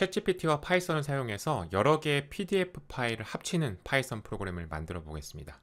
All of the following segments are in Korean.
챗GPT와 파이썬을 사용해서 여러 개의 PDF 파일을 합치는 파이썬 프로그램을 만들어 보겠습니다.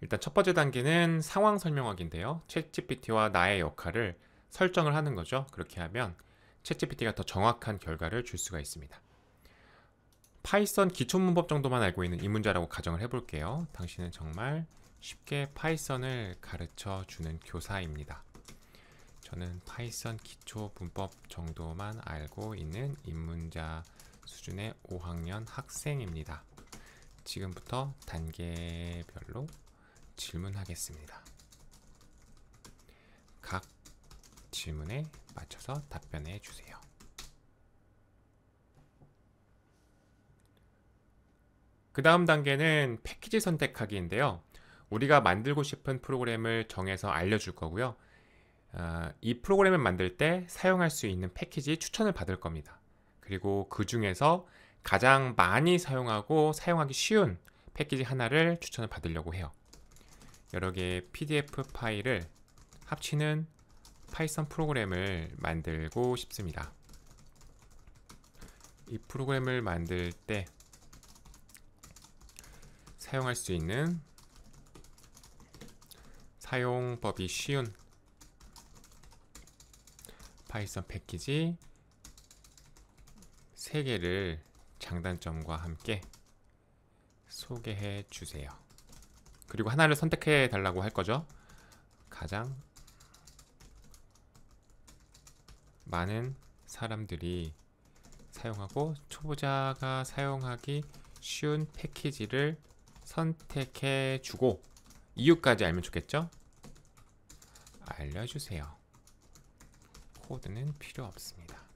일단 첫 번째 단계는 상황 설명하기인데요. 챗GPT와 나의 역할을 설정을 하는 거죠. 그렇게 하면 챗GPT가 더 정확한 결과를 줄 수가 있습니다. 파이썬 기초문법 정도만 알고 있는 이문제라고 가정을 해볼게요. 당신은 정말 쉽게 파이썬을 가르쳐 주는 교사입니다. 저는 파이썬 기초 문법 정도만 알고 있는 입문자 수준의 5학년 학생입니다. 지금부터 단계별로 질문하겠습니다. 각 질문에 맞춰서 답변해 주세요. 그 다음 단계는 패키지 선택하기인데요. 우리가 만들고 싶은 프로그램을 정해서 알려줄 거고요. 아, 이 프로그램을 만들 때 사용할 수 있는 패키지 추천을 받을 겁니다. 그리고 그 중에서 가장 많이 사용하고 사용하기 쉬운 패키지 하나를 추천을 받으려고 해요. 여러 개의 PDF 파일을 합치는 파이썬 프로그램을 만들고 싶습니다. 이 프로그램을 만들 때 사용할 수 있는 사용법이 쉬운 파이썬 패키지 3개를 장단점과 함께 소개해 주세요. 그리고 하나를 선택해 달라고 할 거죠. 가장 많은 사람들이 사용하고 초보자가 사용하기 쉬운 패키지를 선택해 주고 이유까지 알면 좋겠죠? 알려주세요. 코드는 필요 없습니다.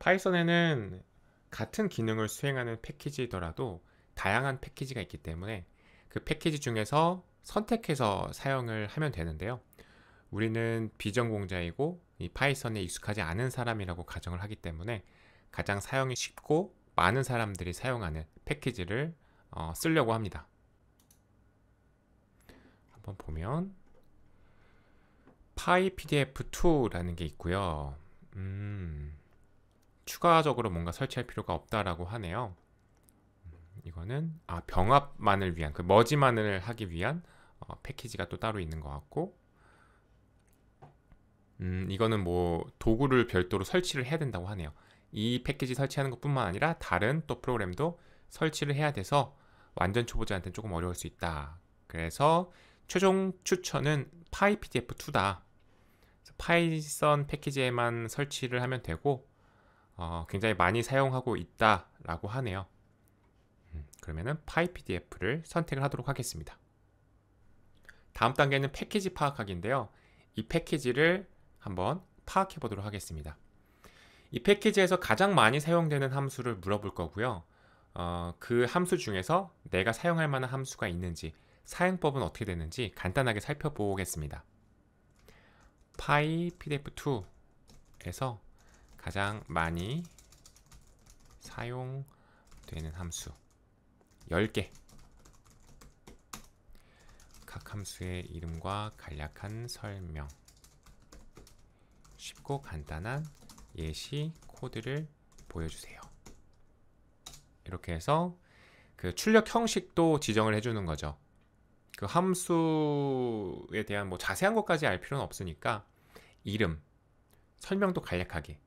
파이썬에는 같은 기능을 수행하는 패키지더라도 다양한 패키지가 있기 때문에 그 패키지 중에서 선택해서 사용을 하면 되는데요. 우리는 비전공자이고 이 파이썬에 익숙하지 않은 사람이라고 가정을 하기 때문에 가장 사용이 쉽고 많은 사람들이 사용하는 패키지를 어, 쓰려고 합니다. 한번 보면 파이 PDF2라는 게 있고요. 음, 추가적으로 뭔가 설치할 필요가 없다라고 하네요. 음, 이거는 아, 병합만을 위한 그 머지만을 하기 위한 어, 패키지가 또 따로 있는 것 같고 음, 이거는 뭐 도구를 별도로 설치를 해야 된다고 하네요. 이 패키지 설치하는 것뿐만 아니라 다른 또 프로그램도 설치를 해야 돼서 완전 초보자한테는 조금 어려울 수 있다. 그래서 최종 추천은 PyPDF2다. 파이썬 패키지에만 설치를 하면 되고 어, 굉장히 많이 사용하고 있다라고 하네요. 음, 그러면은 PyPDF를 선택을 하도록 하겠습니다. 다음 단계는 패키지 파악하기인데요. 이 패키지를 한번 파악해 보도록 하겠습니다. 이 패키지에서 가장 많이 사용되는 함수를 물어볼 거고요. 어, 그 함수 중에서 내가 사용할 만한 함수가 있는지 사용법은 어떻게 되는지 간단하게 살펴보겠습니다. 파이 pdf2에서 가장 많이 사용되는 함수 10개 각 함수의 이름과 간략한 설명 쉽고 간단한 예시 코드를 보여주세요. 이렇게 해서 그 출력 형식도 지정을 해주는 거죠. 그 함수에 대한 뭐 자세한 것까지 알 필요는 없으니까 이름, 설명도 간략하게,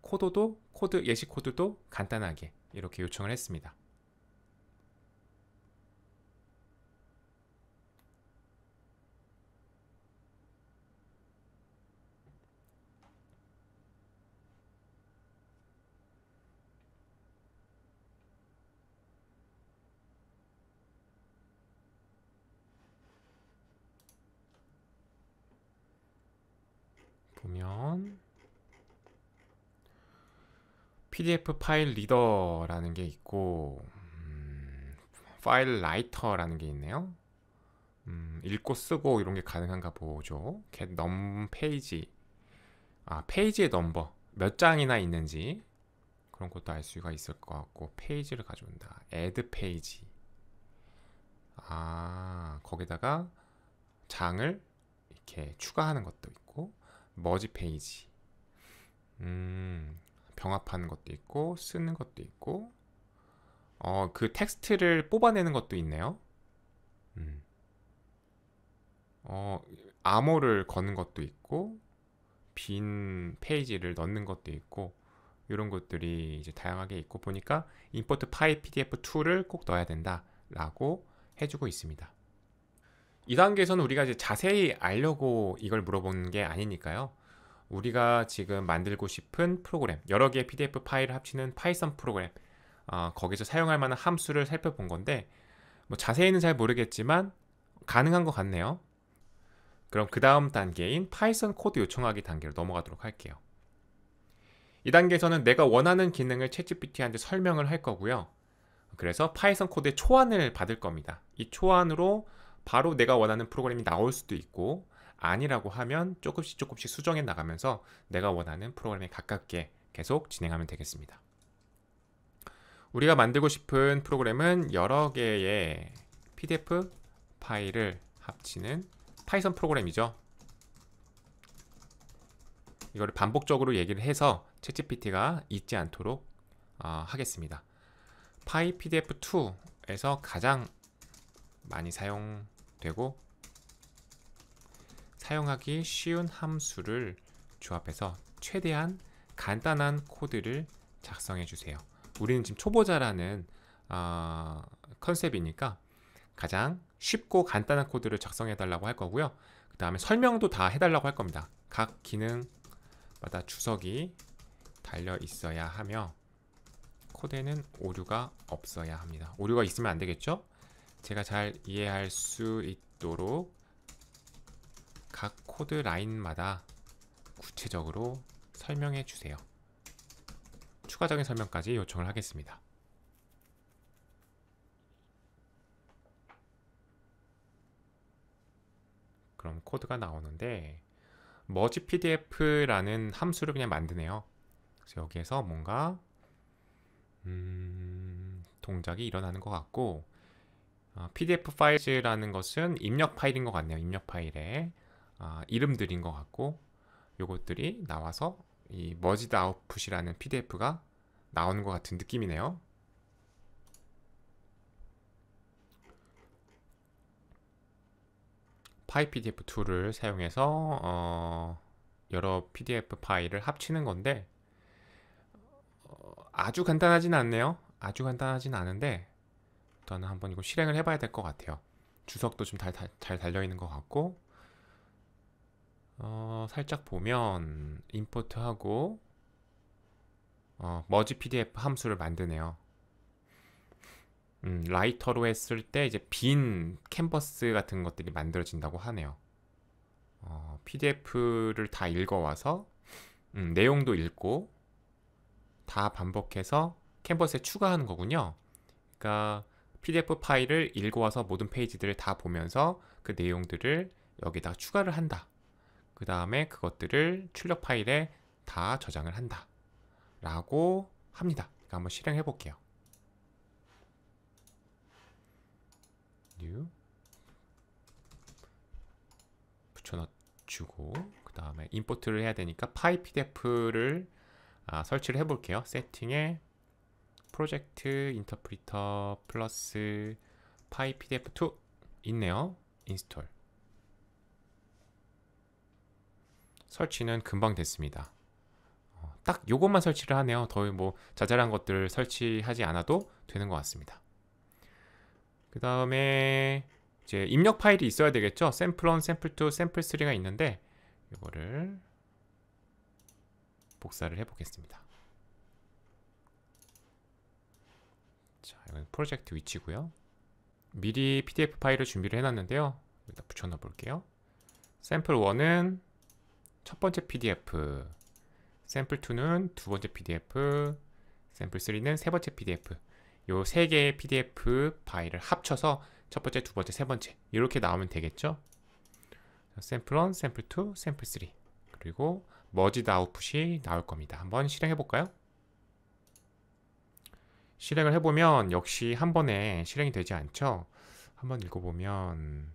코드도 코드 예시 코드도 간단하게 이렇게 요청을 했습니다. PDF 파일 리더라는 게 있고 음, 파일 라이터라는 게 있네요. 음, 읽고 쓰고 이런 게 가능한가 보죠. g e 페이지 아 페이지의 넘버 몇 장이나 있는지 그런 것도 알 수가 있을 것 같고 페이지를 가져온다. a 드 페이지 아 거기다가 장을 이렇게 추가하는 것도 있고 머지 페이지 음 병합하는 것도 있고 쓰는 것도 있고 어, 그 텍스트를 뽑아내는 것도 있네요. 음. 어, 암호를 거는 것도 있고 빈 페이지를 넣는 것도 있고 이런 것들이 이제 다양하게 있고 보니까 import 파일 pdf2를 꼭 넣어야 된다라고 해주고 있습니다. 이 단계에서는 우리가 이제 자세히 알려고 이걸 물어보는 게 아니니까요. 우리가 지금 만들고 싶은 프로그램, 여러 개의 PDF 파일을 합치는 파이썬 프로그램, 어, 거기서 사용할 만한 함수를 살펴본 건데, 뭐 자세히는 잘 모르겠지만, 가능한 것 같네요. 그럼 그 다음 단계인 파이썬 코드 요청하기 단계로 넘어가도록 할게요. 이 단계에서는 내가 원하는 기능을 채 g p t 한테 설명을 할 거고요. 그래서 파이썬 코드의 초안을 받을 겁니다. 이 초안으로 바로 내가 원하는 프로그램이 나올 수도 있고 아니라고 하면 조금씩 조금씩 수정해 나가면서 내가 원하는 프로그램에 가깝게 계속 진행하면 되겠습니다. 우리가 만들고 싶은 프로그램은 여러 개의 PDF 파일을 합치는 파이썬 프로그램이죠. 이거를 반복적으로 얘기를 해서 채찌PT가 잊지 않도록 어, 하겠습니다. 파이 PDF2에서 가장 많이 사용되고 사용하기 쉬운 함수를 조합해서 최대한 간단한 코드를 작성해 주세요. 우리는 지금 초보자라는 어, 컨셉이니까 가장 쉽고 간단한 코드를 작성해 달라고 할 거고요. 그 다음에 설명도 다 해달라고 할 겁니다. 각 기능마다 주석이 달려 있어야 하며 코드에는 오류가 없어야 합니다. 오류가 있으면 안 되겠죠? 제가 잘 이해할 수 있도록 각 코드 라인마다 구체적으로 설명해 주세요. 추가적인 설명까지 요청을 하겠습니다. 그럼 코드가 나오는데 머지 pdf라는 함수를 그냥 만드네요. 그래서 여기에서 뭔가 음, 동작이 일어나는 것 같고 어, pdf 파일이라는 것은 입력 파일인 것 같네요. 입력 파일에 아, 이름들인 것 같고 요것들이 나와서 이 머지드 아웃풋이라는 PDF가 나오는 것 같은 느낌이네요. 파이 PDF 툴을 사용해서 어, 여러 PDF 파일을 합치는 건데 어, 아주 간단하진 않네요. 아주 간단하진 않은데 일단은 한번 이거 실행을 해봐야 될 것 같아요. 주석도 좀 잘 달려 있는 것 같고 어, 살짝 보면 import하고 어, merge PDF 함수를 만드네요. 음, 라이터로 했을 때 이제 빈 캔버스 같은 것들이 만들어진다고 하네요. 어, PDF를 다 읽어와서 음, 내용도 읽고 다 반복해서 캔버스에 추가하는 거군요. 그러니까 PDF 파일을 읽어와서 모든 페이지들을 다 보면서 그 내용들을 여기다 추가를 한다. 그 다음에 그것들을 출력 파일에 다 저장을 한다 라고 합니다 그러니까 한번 실행해 볼게요 new 붙여넣어주고 그 다음에 임포트를 해야 되니까 p y pdf를 e 아, 설치를 해 볼게요 세팅에 프로젝트 인터프리터 플러스 파이 pdf2 e 있네요 인스톨 설치는 금방 됐습니다. 어, 딱 요것만 설치를 하네요. 더뭐 자잘한 것들 설치하지 않아도 되는 것 같습니다. 그 다음에 이제 입력 파일이 있어야 되겠죠. 샘플 1, 샘플 2, 샘플 3가 있는데 이거를 복사를 해보겠습니다. 자, 이건 프로젝트 위치고요. 미리 PDF 파일을 준비를 해놨는데요. 여기다 붙여넣어 볼게요. 샘플 1은 첫 번째 PDF, 샘플 2는 두 번째 PDF, 샘플 3는 세 번째 PDF. 요 세 개의 PDF 파일을 합쳐서 첫 번째, 두 번째, 세 번째 이렇게 나오면 되겠죠? 샘플 1, 샘플 2, 샘플 3 그리고 머지드 아웃풋이 나올 겁니다. 한번 실행해 볼까요? 실행을 해보면 역시 한 번에 실행이 되지 않죠? 한번 읽어보면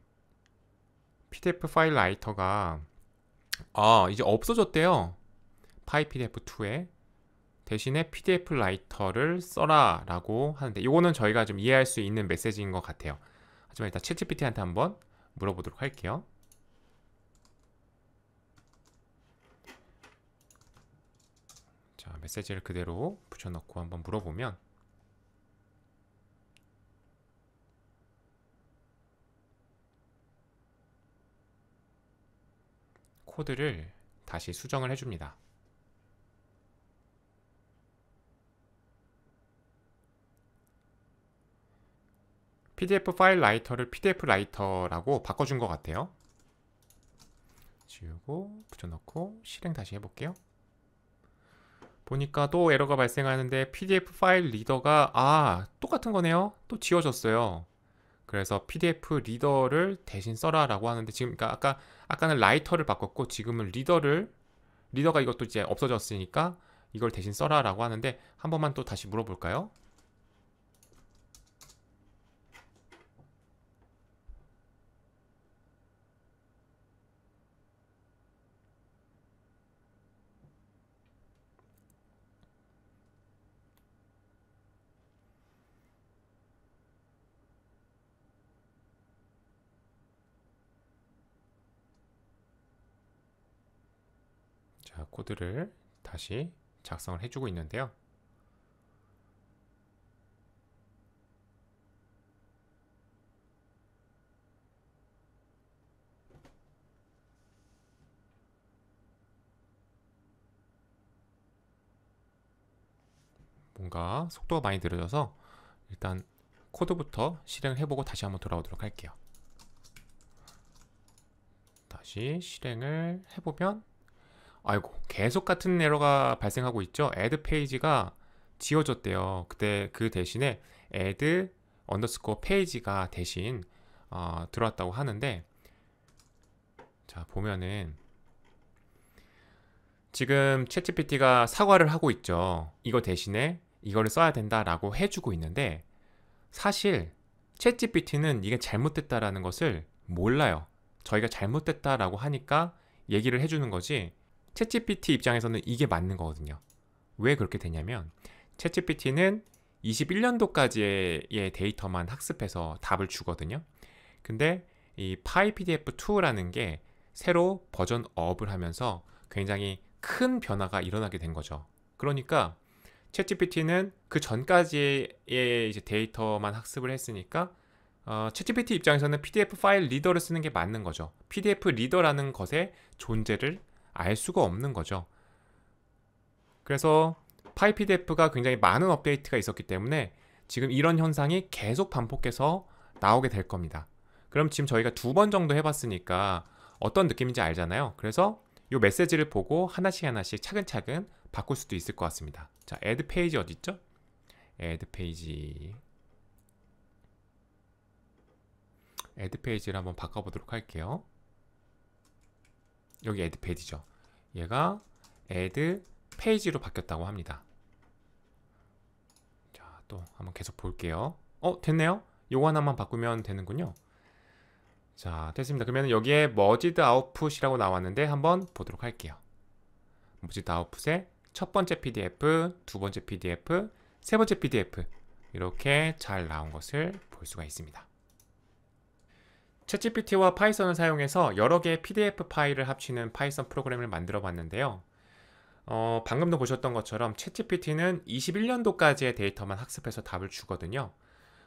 PDF 파일 라이터가 아 이제 없어졌대요 파이PDF2에 대신에 PDF 라이터를 써라 라고 하는데 이거는 저희가 좀 이해할 수 있는 메시지인 것 같아요 하지만 일단 챗GPT한테 한번 물어보도록 할게요 자 메시지를 그대로 붙여넣고 한번 물어보면 코드를 다시 수정을 해줍니다. PDF 파일 라이터를 PDF 라이터라고 바꿔준 것 같아요. 지우고 붙여넣고 실행 다시 해볼게요. 보니까 또 에러가 발생하는데 PDF 파일 리더가 아 똑같은 거네요. 또 지워졌어요. 그래서 PDF 리더를 대신 써라라고 하는데 지금 그러니까 아까 아까는 라이터를 바꿨고 지금은 리더를 리더가 이것도 이제 없어졌으니까 이걸 대신 써라라고 하는데 한 번만 또 다시 물어볼까요? 아, 코드를 다시 작성을 해주고 있는데요. 뭔가 속도가 많이 느려져서 일단 코드부터 실행을 해보고 다시 한번 돌아오도록 할게요. 다시 실행을 해보면 아이고 계속 같은 에러가 발생하고 있죠. add 페이지가 지워졌대요. 그때 그 대신에 add 언더스코어 페이지가 대신 어, 들어왔다고 하는데 자 보면은 지금 챗GPT가 사과를 하고 있죠. 이거 대신에 이거를 써야 된다라고 해주고 있는데 사실 챗GPT는 이게 잘못됐다라는 것을 몰라요. 저희가 잘못됐다라고 하니까 얘기를 해주는 거지 챗GPT 입장에서는 이게 맞는 거거든요. 왜 그렇게 되냐면 챗GPT는 21년도까지의 데이터만 학습해서 답을 주거든요. 근데 이 PyPDF2라는 게 새로 버전 업을 하면서 굉장히 큰 변화가 일어나게 된 거죠. 그러니까 챗GPT는 그 전까지의 이제 데이터만 학습을 했으니까 어, 챗GPT 입장에서는 PDF 파일 리더를 쓰는 게 맞는 거죠. PDF 리더라는 것의 존재를 알 수가 없는 거죠. 그래서 파이피데프가 굉장히 많은 업데이트가 있었기 때문에 지금 이런 현상이 계속 반복해서 나오게 될 겁니다. 그럼 지금 저희가 두 번 정도 해봤으니까 어떤 느낌인지 알잖아요. 그래서 이 메시지를 보고 하나씩 하나씩 차근차근 바꿀 수도 있을 것 같습니다. 자, 애드 페이지 어디 있죠? 애드 페이지. 애드 페이지를 한번 바꿔보도록 할게요. 여기 add page죠. 얘가 add page로 바뀌었다고 합니다. 자, 또 한번 계속 볼게요. 어, 됐네요. 요거 하나만 바꾸면 되는군요. 자, 됐습니다. 그러면 여기에 머지드 아웃풋이라고 나왔는데 한번 보도록 할게요. 머지드 아웃풋에 첫 번째 PDF, 두 번째 PDF, 세 번째 PDF 이렇게 잘 나온 것을 볼 수가 있습니다. 챗GPT와 파이썬을 사용해서 여러 개의 PDF 파일을 합치는 파이썬 프로그램을 만들어 봤는데요. 어, 방금도 보셨던 것처럼 챗GPT는 21년도까지의 데이터만 학습해서 답을 주거든요.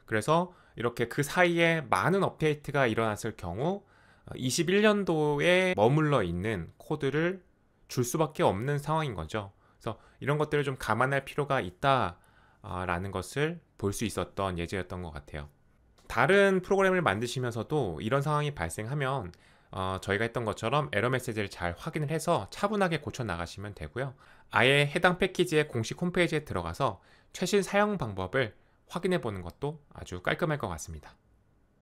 그래서 이렇게 그 사이에 많은 업데이트가 일어났을 경우 21년도에 어, 머물러 있는 코드를 줄 수밖에 없는 상황인 거죠. 그래서 이런 것들을 좀 감안할 필요가 있다라는 것을 볼 수 있었던 예제였던 것 같아요. 다른 프로그램을 만드시면서도 이런 상황이 발생하면 어, 저희가 했던 것처럼 에러 메시지를 잘 확인을 해서 차분하게 고쳐 나가시면 되고요. 아예 해당 패키지의 공식 홈페이지에 들어가서 최신 사용 방법을 확인해 보는 것도 아주 깔끔할 것 같습니다.